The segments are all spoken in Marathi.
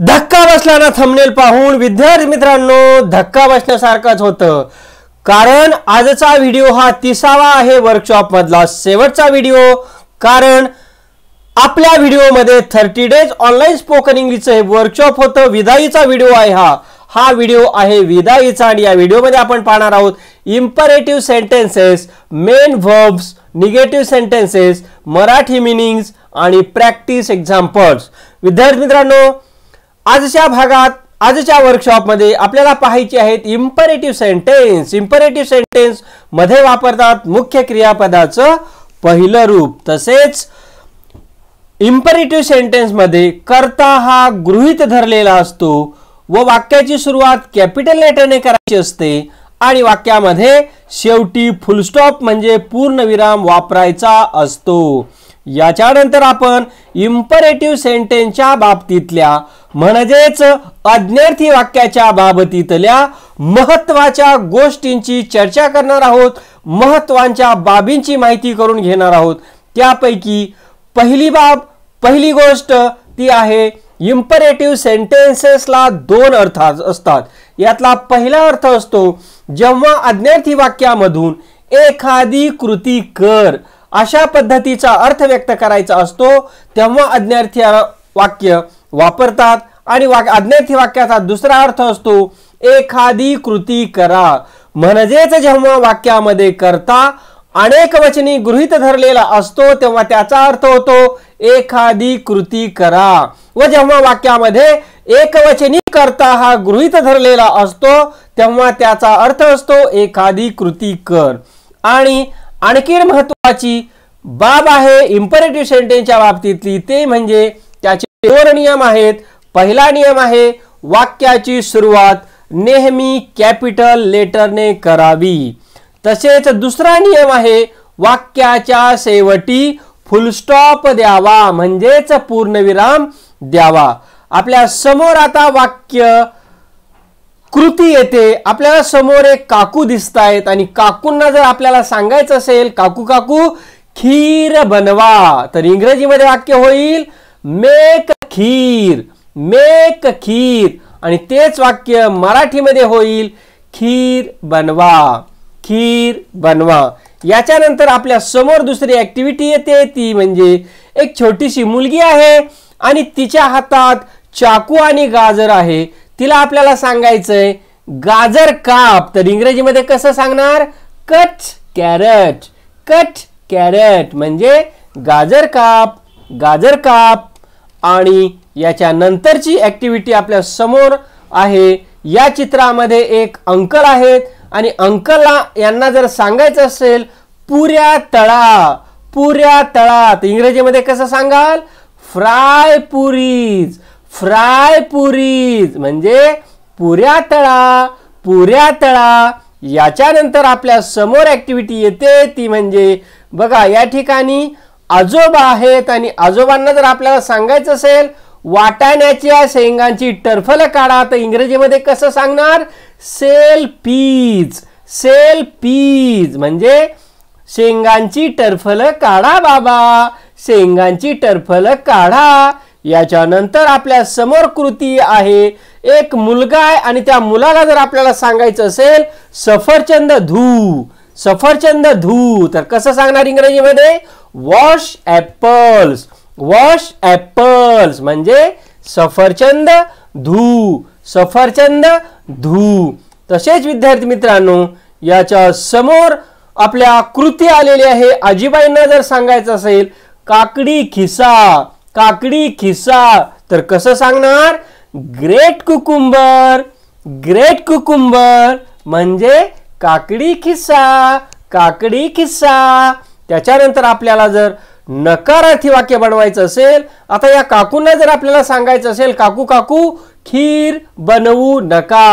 धक्का बसला ना थंबनेल पाहून विद्यार्थी मित्रांनो धक्का बसण्यासारखंच होतं कारण आजचा व्हिडिओ हा तिसावा आहे वर्कशॉप मधला शेवटचा व्हिडिओ कारण आपल्या व्हिडिओमध्ये थर्टी डेज ऑनलाईन स्पोकन इंग्लिशचं हे वर्कशॉप होतं विदाईचा व्हिडिओ आहे हा हा व्हिडिओ आहे विदाईचा आणि या व्हिडिओमध्ये आपण पाहणार आहोत imperative sentences main verbs negative sentences Marathi meanings आणि प्रॅक्टिस एक्झाम्पल्स विद्यार्थी मित्रांनो आजच्या भागात आजच्या वर्कशॉपमध्ये आपल्याला पाहायचे आहेत इम्परेटिव्ह सेंटेन्स इम्परेटिव्ह सेंटेन्स मध्ये वापरतात मुख्य क्रियापदाचं पहिलं रूप तसेच इम्परेटिव्ह सेंटेन्समध्ये कर्ता हा गृहित धरलेला असतो व वाक्याची सुरुवात कॅपिटल लेटरने करायची असते आणि वाक्यामध्ये शेवटी फुलस्टॉप म्हणजे पूर्णविराम वापरायचा असतो याच्यानंतर आपण इम्परेटिव्ह सेंटेन्सच्या बाबतीतल्या म्हणजेच अज्ञार्थी वाक्याच्या बाबतीतल्या महत्वाच्या गोष्टींची चर्चा करणार आहोत महत्वाच्या बाबींची माहिती करून घेणार आहोत त्यापैकी पहिली बाब पहिली गोष्ट ती आहे इम्परेटिव्ह सेंटेन्सेसला दोन अर्थ असतात यातला पहिला अर्थ असतो जेव्हा अज्ञार्थी वाक्यामधून एखादी कृती कर अशा पद्धतीचा अर्थ व्यक्त करायचा असतो तेव्हा अज्ञार्थी वाक्य वापरतात आणि वाक अज्ञेथी वाक्याचा दुसरा अर्थ असतो एखादी कृती करा म्हणजेच जेव्हा वाक्यामध्ये करता अनेक वचनी गृहित धरलेला असतो तेव्हा त्याचा अर्थ होतो एखादी कृती करा व जेव्हा वाक्यामध्ये एकवचनी करता हा गृहित धरलेला असतो तेव्हा त्याचा अर्थ असतो एखादी कृती कर आणि आणखी महत्वाची बाब आहे इम्परेटिव्ह सेंटेन्सच्या बाबतीतली ते म्हणजे दोन नियम आहेत पहिला नियम आहे वाक्याची सुरुवात नेहमी कॅपिटल लेटरने करावी तसेच दुसरा नियम आहे वाक्याच्या शेवटी फुलस्टॉप द्यावा म्हणजेच पूर्णविराम द्यावा आपल्या समोर आता वाक्य कृती येते आपल्याला समोर एक काकू दिसतायत आणि काकूंना जर आपल्याला सांगायचं असेल काकू काकू खीर बनवा तर इंग्रजीमध्ये वाक्य होईल मेक खीर मेक खीर आणि तेच वाक्य मराठीमध्ये होईल खीर बनवा खीर बनवा याच्यानंतर आपल्या समोर दुसरी ऍक्टिव्हिटी येते ती म्हणजे एक छोटीशी मुलगी आहे आणि तिच्या हातात चाकू आणि गाजर आहे तिला आपल्याला सांगायचंय गाजर काप तर इंग्रजीमध्ये कसं सांगणार कट कॅरट कट कॅरट म्हणजे गाजर काप गाजर काप आणि याच्यानंतरची ऍक्टिव्हिटी आपल्या समोर आहे या चित्रामध्ये एक अंकल आहेत आणि अंकलला यांना जर सांगायचं असेल पुऱ्या तळा पुऱ्या तळात इंग्रजीमध्ये कसं सांगाल फ्राय पुरीज फ्राय पुरीज म्हणजे पुऱ्या तळा पुऱ्या तळा याच्यानंतर आपल्या समोर ऍक्टिव्हिटी येते ती म्हणजे बघा या ठिकाणी आजोबा आहेत आणि आजोबांना जर आपल्याला सांगायचं असेल वाटाण्याच्या शेंगांची टर्फल काढा तर इंग्रजीमध्ये कसं सांगणार सेल पीज सेल पीज म्हणजे शेंगांची टर्फल काढा बाबा शेंगांची टर्फल काढा याच्यानंतर आपल्या समोर कृती आहे एक मुलगा आहे आणि त्या मुलाला जर आपल्याला सांगायचं असेल सफरचंद धू सफरचंद धू तर कसं सांगणार इंग्रजीमध्ये वॉश ॲपल्स वॉश ॲपल्स म्हणजे सफरचंद धू सफरचंद धू तसेच विद्यार्थी मित्रांनो याच्या समोर आपल्या आकृती आलेली आहे आजीबाईंना जर सांगायचं असेल काकडी खिसा काकडी खिस्सा तर कसं सांगणार ग्रेट कुकुंबर ग्रेट कुकुंबर म्हणजे काकडी खिस्सा काकडी खिस्सा त्याच्यानंतर आपल्याला जर नकारार्थी वाक्य बनवायचं असेल आता या काकूंना जर आपल्याला सांगायचं असेल काकू काकू खीर बनवू नका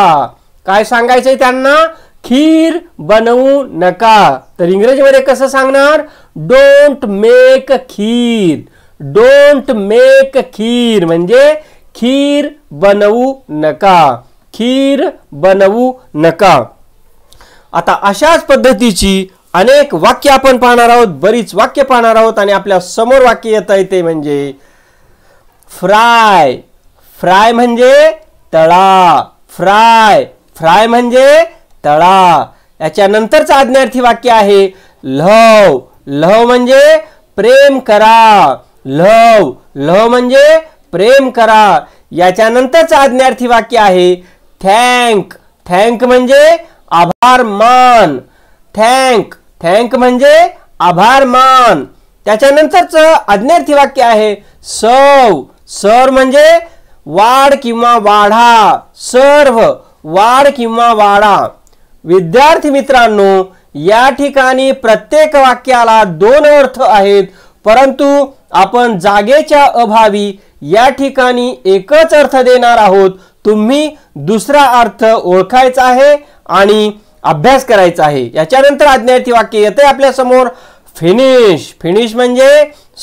काय सांगायचंय त्यांना खीर बनवू नका तर इंग्रजीमध्ये कसं सांगणार don't make kheer don't make kheer म्हणजे खीर बनवू नका खीर बनवू नका आता अशाच पद्धतीची अनेक वाक्य आपण पाहणार आहोत बरीच वाक्य पाहणार आहोत आणि आपल्या समोर वाक्य येत आहे ते म्हणजे फ्राय फ्राय म्हणजे तळा फ्राय फ्राय म्हणजे तळा याच्यानंतरचं आज्ञार्थी वाक्य आहे लव लव म्हणजे प्रेम करा लव लव म्हणजे प्रेम करा याच्यानंतरचं आज्ञार्थी वाक्य आहे थँक थँक म्हणजे आभार मान थँक थँक म्हणजे आभार मान त्याच्यानंतरच अज्ञार्थी वाक्य आहे सव सर म्हणजे वाढ किंवा वाढा सर्व वाढ किंवा वाढा विद्यार्थी मित्रांनो या ठिकाणी प्रत्येक वाक्याला दोन अर्थ आहेत परंतु आपण जागेच्या अभावी या ठिकाणी एकच अर्थ देणार आहोत तुम्ही दुसरा अर्थ ओळखायचा आहे आणि अभ्यास करायचा आहे याच्यानंतर आज्ञार्थी वाक्य येते आपल्यासमोर फिनिश फिनिश म्हणजे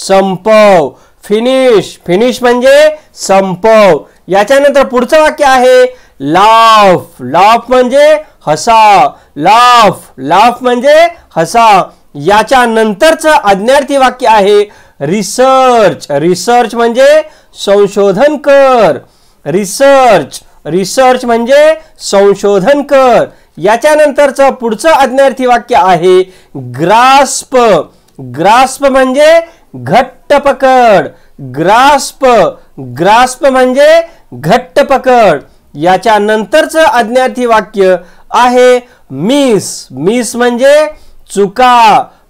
संपव फिनिश फिनिश म्हणजे संपव याच्यानंतर पुढचं वाक्य आहे लाफ लाफ म्हणजे हसा लाफ लाफ म्हणजे हसा याच्या नंतरचं आज्ञार्थी वाक्य आहे रिसर्च रिसर्च म्हणजे संशोधन कर रिसर्च रिसर्च म्हणजे संशोधन कर याच्यानंतरचं पुढचं अज्ञार्थी वाक्य आहे ग्रास्प ग्रास्प म्हणजे घट्ट पकड ग्रास्प ग्रास्प म्हणजे घट्ट पकड याच्या नंतरच अज्ञार्थी वाक्य आहे मिस मिस म्हणजे चुका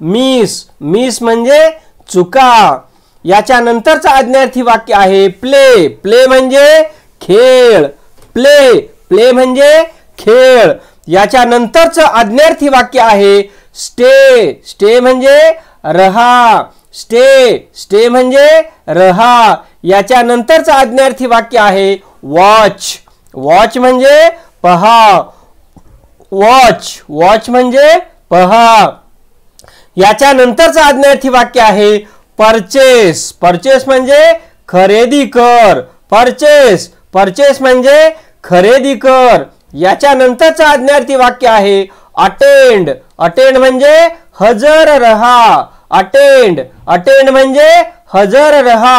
मिस मिस म्हणजे चुका याच्या नंतरच वाक्य आहे प्ले प्ले म्हणजे खेळ प्ले प्ले म्हणजे खेळ याच्यानंतरच आज्ञार्थी वाक्य आहे स्टे स्टे म्हणजे रहा स्टे स्टे म्हणजे रहा याच्यानंतरच आज्ञार्थी वाक्य आहे वॉच वॉच म्हणजे पहा वॉच वॉच म्हणजे पहा याच्यानंतरच आज्ञार्थी वाक्य आहे परचेस परचेस म्हणजे खरेदी कर परचेस परचेस म्हणजे खरेदी कर याच्यानंतरच आज्ञार्थी वाक्य आहे अटेंड अटेंड म्हणजे हजर रहा अटेंड अटेंड म्हणजे हजर रहा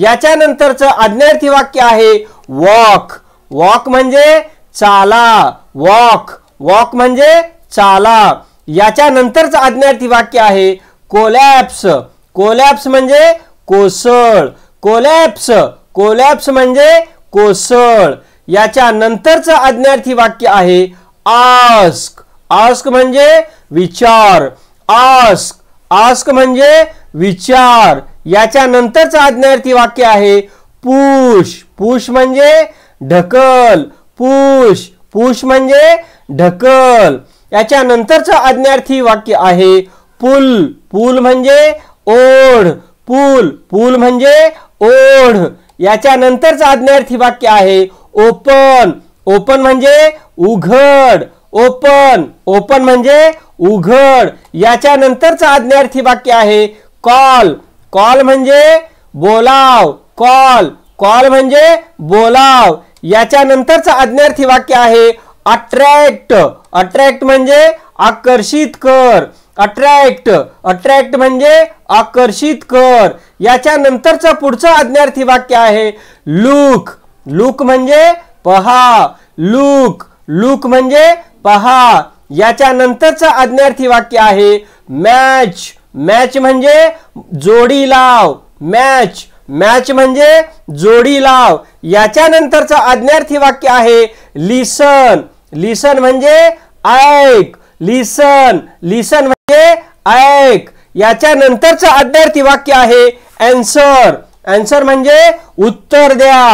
याच्यानंतरच आज्ञार्थी वाक्य आहे वॉक वॉक म्हणजे चाला वॉक वॉक म्हणजे चाला याच्यानंतरच आज्ञार्थी वाक्य आहे कोलॅप्स कोलॅप्स म्हणजे कोसळ कोलॅप्स कोलॅप्स म्हणजे कोसळ याच्या नंतरच आज्ञार्थी वाक्य आहे आस्क आस्क म्हणजे विचार आस्क आस्क म्हणजे विचार याच्या नंतरच आज्ञार्थी वाक्य आहे पुश पुश म्हणजे ढकल पुश पुश म्हणजे ढकल याच्या नंतरच आज्ञार्थी वाक्य आहे पुल पुल म्हणजे ओढ पुल पूल म्हणजे ओढ याच्यानंतरच आज्ञार्थी वाक्य आहे ओपन ओपन म्हणजे उघड ओपन ओपन म्हणजे उघड याच्यानंतरच आज्ञार्थी वाक्य आहे कॉल कॉल म्हणजे बोलाव कॉल कॉल म्हणजे बोलाव याच्यानंतरच आज्ञार्थी वाक्य आहे अट्रॅक्ट अट्रॅक्ट म्हणजे आकर्षित कर अट्रॅक्ट अट्रॅक्ट म्हणजे आकर्षित कर याच्या नंतरचं पुढचं आज्ञार्थी वाक्य आहे लुक लुक म्हणजे पहा लुक लुक म्हणजे पहा याच्या नंतरचं आज्ञार्थी वाक्य आहे मॅच मॅच म्हणजे जोडी लाव मॅच मॅच म्हणजे जोडी लाव याच्यानंतरचं आज्ञार्थी वाक्य आहे लिसन लिसन म्हणजे ऐक लिसन लिसन म्हणजे ऐक याच्यानंतरचं अध्यार्थी वाक्य आहे अँसर अँसर म्हणजे उत्तर द्या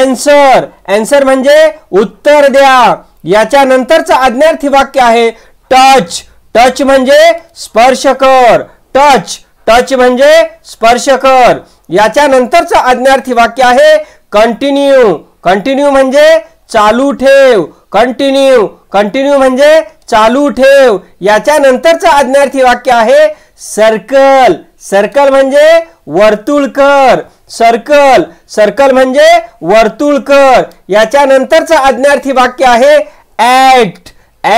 अँसर अँसर म्हणजे उत्तर द्या याच्यानंतरचं अज्ञार्थी वाक्य आहे टच टच म्हणजे स्पर्श कर टच टच म्हणजे स्पर्श कर याच्यानंतरचं अज्ञार्थी वाक्य आहे कंटिन्यू कंटिन्यू म्हणजे चालू ठेव कंटिन्यू कंटिन्यू म्हणजे चालू ठेव याच्यानंतरचं आज्ञार्थी वाक्य आहे सर्कल सर्कल म्हणजे वर्तुळ कर सर्कल सर्कल म्हणजे वर्तुळ कर याच्यानंतरचं आज्ञार्थी वाक्य आहे ऍक्ट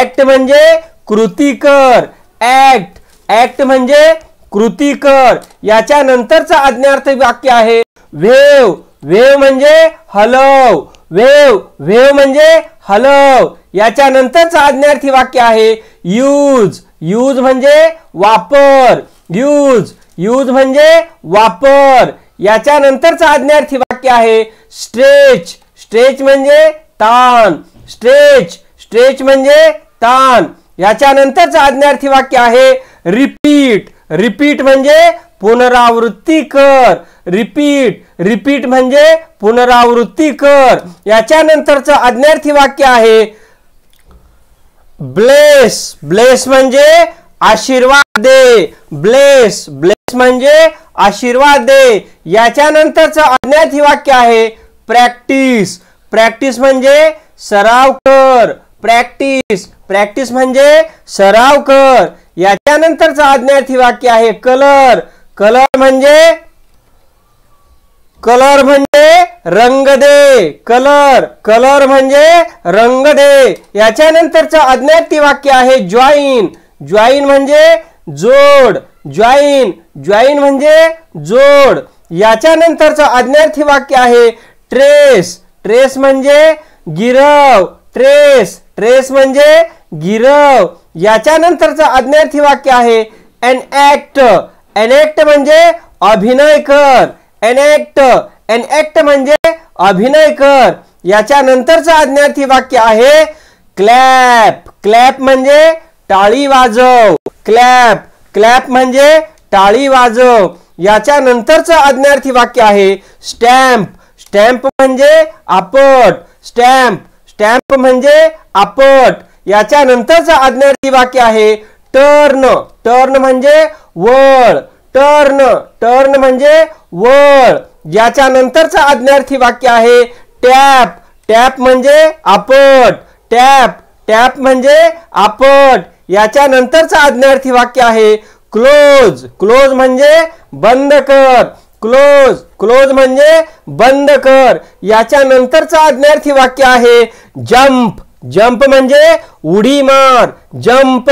ऍक्ट म्हणजे कृती कर ऍक्ट ऍक्ट म्हणजे कृती कर याच्यानंतरचं आज्ञार्थी वाक्य आहे वेव वेव म्हणजे हलव वेव वेव म्हणजे हलव याच्यानंतरच आज्ञार्थी वाक्य आहे यूज यूज म्हणजे वापर यूज यूज म्हणजे वापर याच्यानंतरच आज्ञार्थी वाक्य आहे स्ट्रेच स्ट्रेच म्हणजे ताण स्ट्रेच स्ट्रेच म्हणजे ताण याच्यानंतरच आज्ञार्थी वाक्य आहे रिपीट रिपीट म्हणजे पुनरावृत्ती कर रिपीट रिपीट म्हणजे पुनरावृत्ती कर याच्यानंतरचं अज्ञार्थी वाक्य आहे ब्लेस ब्लेस म्हणजे आशीर्वाद दे ब्लेस ब्लेस म्हणजे आशीर्वाद दे याच्यानंतरचं अज्ञार्थी वाक्य आहे प्रॅक्टिस प्रॅक्टिस म्हणजे सराव कर प्रॅक्टिस प्रॅक्टिस म्हणजे सराव कर याच्यानंतरचं अज्ञार्थी वाक्य आहे कलर कलर म्हणजे कलर म्हणजे रंग दे कलर कलर म्हणजे रंग दे याच्यानंतरचं अज्ञाती वाक्य आहे ज्वाईन ज्वाईन म्हणजे जोड ज्वाईन ज्वाईन म्हणजे जोड याच्यानंतरचं अज्ञार्थी वाक्य आहे ट्रेस ट्रेस म्हणजे गिरव ट्रेस ट्रेस म्हणजे गिरव याच्यानंतरचं अज्ञार्थी वाक्य आहे एन ऍक्ट एन ऍक्ट म्हणजे अभिनय कर एन एनएक्ट म्हणजे अभिनय कर याच्यानंतरचं आज्ञार्थी वाक्य आहे क्लॅप क्लॅप म्हणजे टाळी वाजव क्लॅप क्लॅप म्हणजे टाळी वाजव याच्या नंतरचं आज्ञार्थी वाक्य आहे स्टॅम्प स्टॅम्प म्हणजे आपट स्टॅम्प स्टॅम्प म्हणजे आपट याच्या नंतरचं आज्ञार्थी वाक्य आहे टर्न टर्न म्हणजे वळ टर्न टर्न म्हणजे वळ नंतरच आज्ञार्थी वाक्य आहे टॅप टॅप म्हणजे आपट टॅप टॅप म्हणजे आपट याच्यानंतरचं आज्ञार्थी वाक्य आहे क्लोज क्लोज म्हणजे बंद कर क्लोज क्लोज म्हणजे बंद कर याच्यानंतरचं आज्ञार्थी वाक्य आहे जम्प जंप म्हणजे उडी मार जंप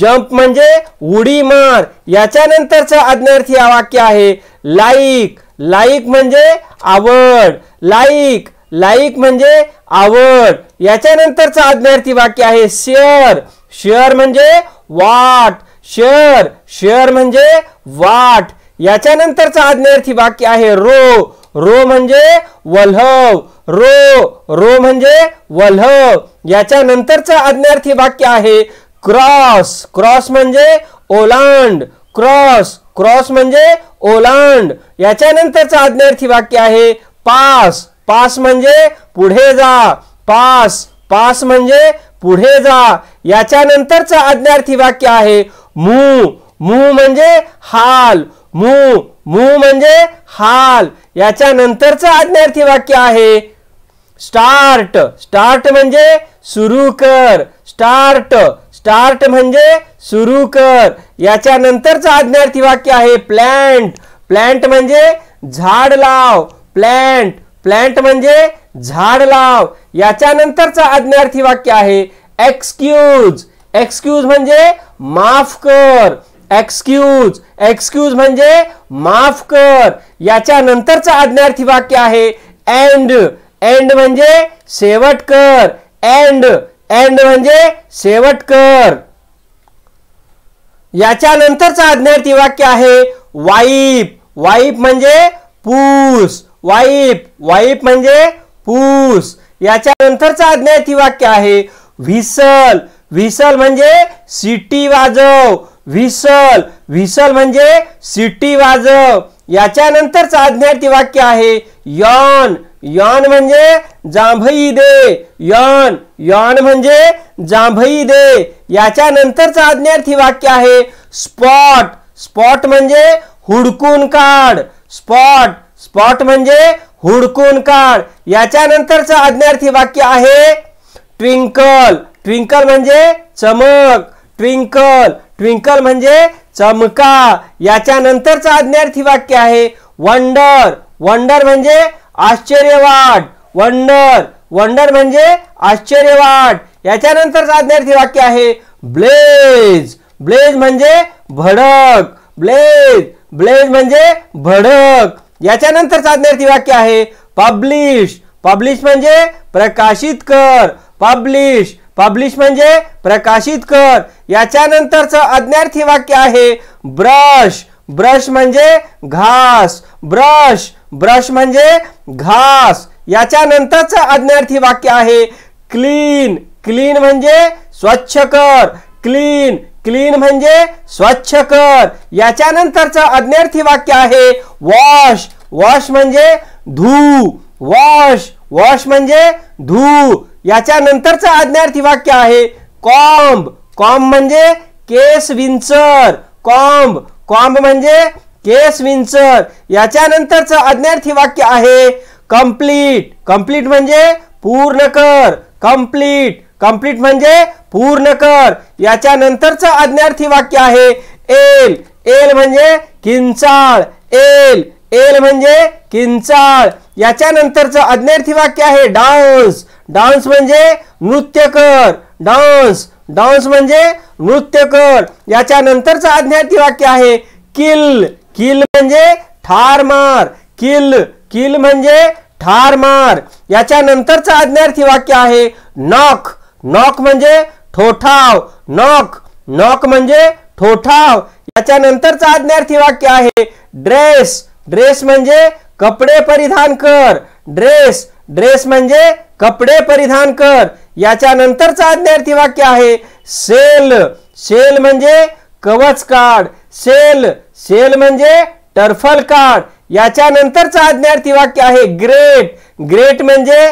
जंप म्हणजे उडी मार याच्यानंतरचा अज्ञार्थी वाक्य आहे लाईक लाईक म्हणजे आवड लाईक लाईक म्हणजे आवड याच्यानंतरचं आज्ञार्थी वाक्य आहे शेअर शेअर म्हणजे वाट शेअर शेअर म्हणजे वाट याच्यानंतरचं आज्ञार्थी वाक्य आहे रो रो म्हणजे वल्हव रो रो म्हणजे वल्हव याच्यानंतरचं आज्ञार्थी वाक्य आहे क्रॉस क्रॉस म्हणजे ओलांड क्रॉस क्रॉस म्हणजे ओलांड याच्यानंतरचं आज्ञार्थी वाक्य आहे पास पास म्हणजे पुढे जा पास पास म्हणजे पुढे जा याच्यानंतरचं आज्ञार्थी वाक्य आहे मू मू म्हणजे हाल मू मू म्हणजे हाल याच्या नंतरच आज्ञार्थी वाक्य आहे स्टार्ट स्टार्ट म्हणजे सुरू कर स्टार्ट स्टार्ट म्हणजे सुरू कर याच्या नंतरच आज्ञार्थी वाक्य आहे प्लॅन्ट प्लॅन्ट म्हणजे झाड लाव प्लॅन्ट प्लॅन्ट म्हणजे झाड लाव याच्यानंतरचं आज्ञार्थी वाक्य आहे एक्सक्यूज एक्सक्यूज म्हणजे माफ कर एक्सक्यूज एक्सक्यूज म्हणजे माफ कर याच्यानंतरचं आज्ञार्थी वाक्य आहे एंड एंड म्हणजे शेवट कर एंड एंड म्हणजे शेवट कर याच्यानंतरचं आज्ञार्थी वाक्य आहे वाईप वाईप म्हणजे पूस वाईप वाईप म्हणजे पूस याच्यानंतरचं आज्ञार्थी वाक्य आहे व्हिसल व्हिसल म्हणजे सिटी वाजव व्हिसल व्हिसल म्हणजे सिटी वाजव याच्यानंतरच आज्ञार्थी वाक्य आहे यॉन यॉन म्हणजे जांभई दे यॉन यॉन म्हणजे जांभई दे याच्यानंतरच आज्ञार्थी वाक्य आहे स्पॉट स्पॉट म्हणजे हुडकून काढ स्पॉट स्पॉट म्हणजे हुडकून काढ याच्यानंतरचं आज्ञार्थी वाक्य आहे ट्विंकल ट्विंकल म्हणजे चमक ट्विंकल ट्विंकल म्हणजे चमका याच्यानंतरचं आज्ञार्थी वाक्य आहे वंडर वंडर म्हणजे आश्चर्यवाट वंडर वंडर म्हणजे आश्चर्यवाट याच्यानंतरचं आज्ञार्थी वाक्य आहे ब्लेज ब्लेज म्हणजे भडक ब्लेज ब्लेज म्हणजे भडक याच्यानंतरचं आज्ञार्थी वाक्य आहे पब्लिश पब्लिश म्हणजे प्रकाशित कर पब्लिश पब्लिश म्हणजे प्रकाशित कर याच्यानंतरचं अज्ञार्थी वाक्य आहे ब्रश ब्रश म्हणजे घास ब्रश ब्रश म्हणजे घास याच्यानंतरचं अज्ञार्थी वाक्य आहे क्लीन क्लीन म्हणजे स्वच्छ कर क्लीन क्लीन म्हणजे स्वच्छ कर याच्यानंतरचं अज्ञार्थी वाक्य आहे वॉश वॉश म्हणजे धू वॉश वॉश म्हणजे धू याच्यानंतरचं आज्ञार्थी वाक्य आहे कॉम्ब कॉम्ब म्हणजे केस विंचर कॉम्ब कॉम्ब म्हणजे केस विंचर याच्यानंतरचं आज्ञार्थी वाक्य आहे कम्प्लीट कम्प्लीट म्हणजे पूर्ण कर कंप्लीट कंप्लीट म्हणजे पूर्ण कर याच्यानंतरचं आज्ञार्थी वाक्य आहे एल एल म्हणजे किंचाळ एल एल म्हणजे किंचाळ याच्यानंतरचं आज्ञार्थी वाक्य आहे डान्स डान्स म्हणजे नृत्य कर डान्स डान्स म्हणजे नृत्य कर याच्यानंतरचं आज्ञार्थी वाक्य आहे किल किल म्हणजे ठार मार किल किल म्हणजे ठार मार याच्यानंतरचं आज्ञार्थी वाक्य आहे नॉक नॉक म्हणजे ठोठाव नॉक नॉक म्हणजे ठोठाव याच्यानंतरचं आज्ञार्थी वाक्य आहे ड्रेस ड्रेस म्हणजे कपडे परिधान कर ड्रेस ड्रेस म्हणजे कपडे परिधान कर याच्यानंतरच आज्ञार्थी वाक्य आहे सेल सेल म्हणजे कवच काढ सेल सेल म्हणजे टर्फल काढ याच्यानंतरच आज्ञार्थी वाक्य आहे ग्रेट ग्रेट म्हणजे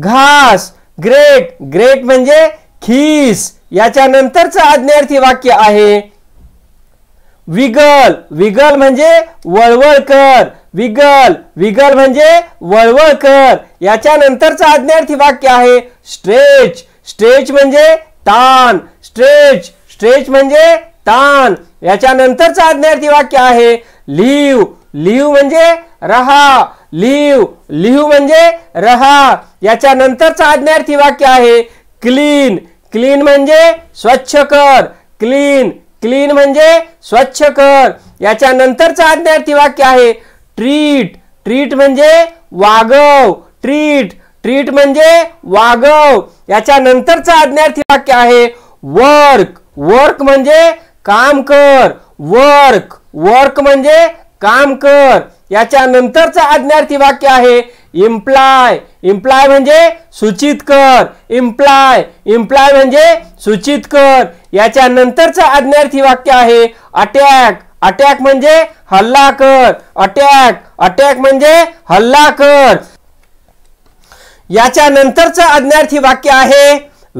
घास ग्रेट ग्रेट म्हणजे खीस याच्यानंतरच आज्ञार्थी वाक्य आहे विगल विगल म्हणजे वळवळ कर विगल विगल म्हणजे वळवळ कर याच्यानंतरचं आज्ञार्थी वाक्य आहे स्ट्रेच स्ट्रेच म्हणजे ताण स्ट्रेच स्ट्रेच म्हणजे ताण याच्यानंतरचं आज्ञार्थी वाक्य आहे लिव लिव म्हणजे रहा लिव लिव म्हणजे रहा याच्यानंतरचं आज्ञार्थी वाक्य आहे क्लीन क्लीन म्हणजे स्वच्छ कर क्लीन क्लीन म्हणजे स्वच्छ कर याच्यानंतरचं आज्ञार्थी वाक्य आहे ट्रीट ट्रीट म्हणजे वागव ट्रीट ट्रीट म्हणजे वागव याच्यानंतरचं आज्ञार्थी वाक्य आहे वर्क वर्क म्हणजे काम कर वर्क वर्क म्हणजे काम कर याच्या नंतरचं आज्ञार्थी वाक्य आहे इम्प्लाय इम्प्लाय म्हणजे सूचित कर इम्प्लाय इम्प्लाय म्हणजे सूचित कर याच्या नंतरचं आज्ञार्थी वाक्य आहे अटॅक अटॅक म्हणजे हल्ला कर अटॅक अटॅक म्हणजे हल्ला कर याच्या नंतरचं अज्ञार्थी वाक्य आहे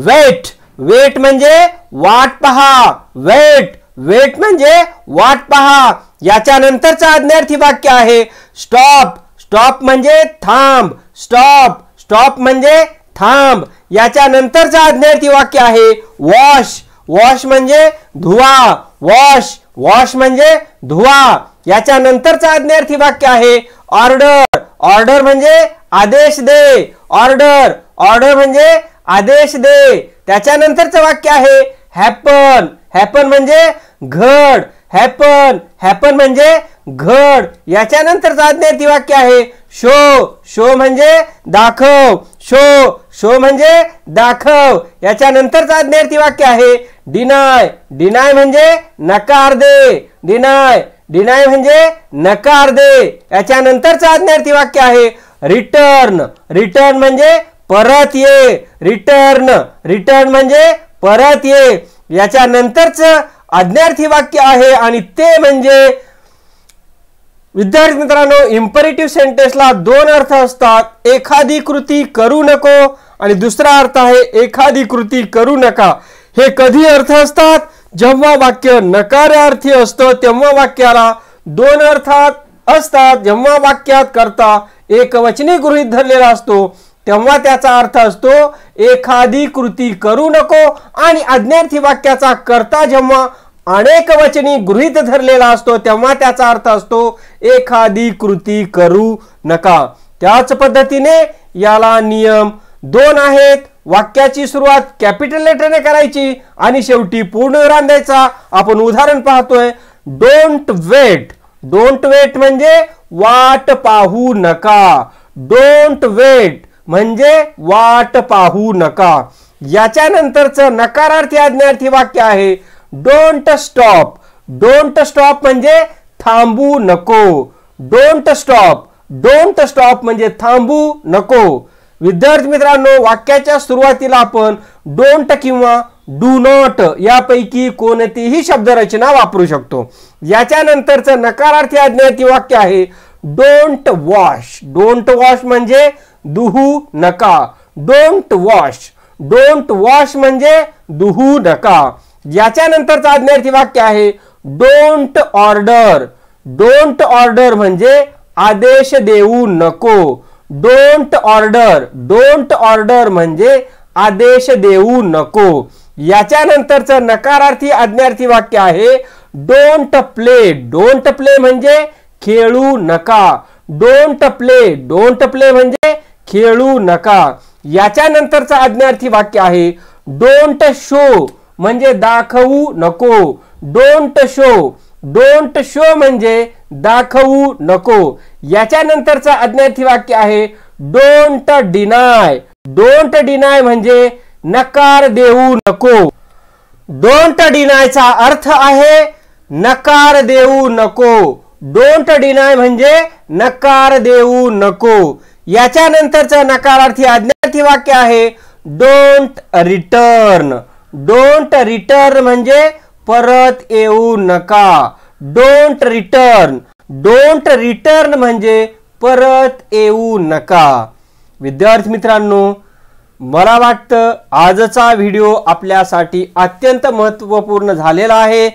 वेट वेट म्हणजे वाट पहा वेट वेट म्हणजे वाट पहा याच्या नंतरचं अज्ञार्थी वाक्य आहे स्टॉप स्टॉप म्हणजे थांब स्टॉप स्टॉप म्हणजे थांब याच्या नंतरचं अज्ञार्थी वाक्य आहे वॉश वॉश म्हणजे धुवा वॉश वॉश म्हणजे धुवा याच्यानंतरचं आज्ञार्थी वाक्य आहे ऑर्डर ऑर्डर म्हणजे आदेश दे ऑर्डर ऑर्डर म्हणजे आदेश दे त्याच्यानंतरचं वाक्य आहे हॅपन हॅपन म्हणजे घड हॅपन हॅपन म्हणजे घड याच्यानंतरचं आज्ञार्थी वाक्य आहे शो शो म्हणजे दाखव शो शो म्हणजे दाखव याच्यानंतरचं आज्ञार्थी वाक्य आहे डिनाय डिनाय म्हणजे नकार दे डिनाय डिनाय म्हणजे नकार दे याच्यानंतरचं आज्ञार्थी वाक्य आहे रिटर्न रिटर्न म्हणजे परत ये रिटर्न रिटर्न म्हणजे परत ये याच्यानंतरचं आज्ञार्थी वाक्य आहे आणि ते म्हणजे विद्यार्थी मित्रांनो इम्परेटिव्ह सेंटेन्सला दोन अर्थ असतात एखादी कृती करू नको आणि दुसरा अर्थ आहे एखादी कृती करू नका हे कधी अर्थ असतात जेव्हा वाक्य नकारार्थी असतं तेव्हा वाक्याला दोन अर्थात असतात जेव्हा वाक्यात करता एकवचनी गृहीत धरलेला असतो तेव्हा त्याचा अर्थ असतो एखादी कृती करू नको आणि अज्ञार्थी वाक्याचा करता जेव्हा अनेक वचनी गृहित धरलेला असतो तेव्हा त्याचा अर्थ असतो एखादी कृती करू नका त्याच पद्धतीने याला नियम दोन आहेत वाक्याची सुरुवात कॅपिटल लेटरने करायची आणि शेवटी पूर्ण रांधायचा द्यायचा आपण उदाहरण पाहतोय डोंट वेट डोंट वेट म्हणजे वाट पाहू नका डोंट वेट म्हणजे वाट पाहू नका याच्यानंतरचं नकारार्थी आज्ञार्थी वाक्य आहे डोंट स्टॉप डोंट स्टॉप म्हणजे थांबू नको डोंट स्टॉप डोंट स्टॉप म्हणजे थांबू नको विद्यार्थी मित्रांनो वाक्याच्या सुरुवातीला आपण डोंट किंवा डू नॉट यापैकी कोणतीही शब्दरचना वापरू शकतो याच्यानंतरचं नकारार्थी अज्ञाती वाक्य आहे डोंट वॉश डोंट वॉश म्हणजे दुहू नका डोंट वॉश डोंट वॉश म्हणजे दुहू नका याच्यानंतरचं आज्ञार्थी वाक्य आहे डोंट ऑर्डर डोंट ऑर्डर म्हणजे आदेश देऊ नको डोंट ऑर्डर डोंट ऑर्डर म्हणजे आदेश देऊ नको याच्यानंतरचं नकारार्थी आज्ञार्थी वाक्य आहे डोंट प्ले डोंट प्ले म्हणजे खेळू नका डोंट प्ले डोंट प्ले म्हणजे खेळू नका याच्यानंतरचं आज्ञार्थी वाक्य आहे डोंट शो म्हणजे दाखवू नको डोंट शो डोंट शो म्हणजे दाखवू नको याच्यानंतरचं अज्ञाती वाक्य आहे डोंट डिनाय डोंट डिनाय म्हणजे नकार देऊ नको डोंट डिनायचा अर्थ आहे नकार देऊ नको डोंट डिनाय म्हणजे नकार देऊ नको याच्यानंतरचं नकारार्थी अज्ञाती वाक्य आहे डोंट रिटर्न डोंट रिटर्न म्हणजे परत येऊ नका डोंट रिटर्न डोंट रिटर्न म्हणजे परत येऊ नका विद्यार्थी मित्रांनो मला वाटतं आजचा व्हिडिओ आपल्यासाठी अत्यंत महत्त्वपूर्ण झालेला आहे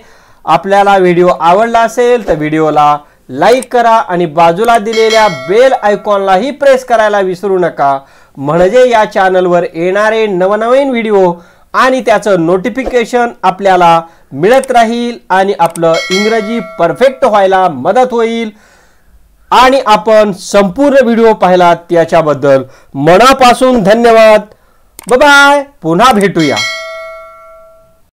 आपल्याला व्हिडिओ आवडला असेल तर व्हिडिओला लाईक करा आणि बाजूला दिलेल्या बेल आयकॉनलाही प्रेस करायला विसरू नका म्हणजे या चॅनलवर येणारे नवनवीन व्हिडिओ आणि त्याचं नोटिफिकेशन आपल्याला मिळत राहील आणि आपलं इंग्रजी परफेक्ट व्हायला मदत होईल आणि आपण संपूर्ण व्हिडिओ पाहिलात त्याच्याबद्दल मनापासून धन्यवाद बाय पुन्हा भेटूया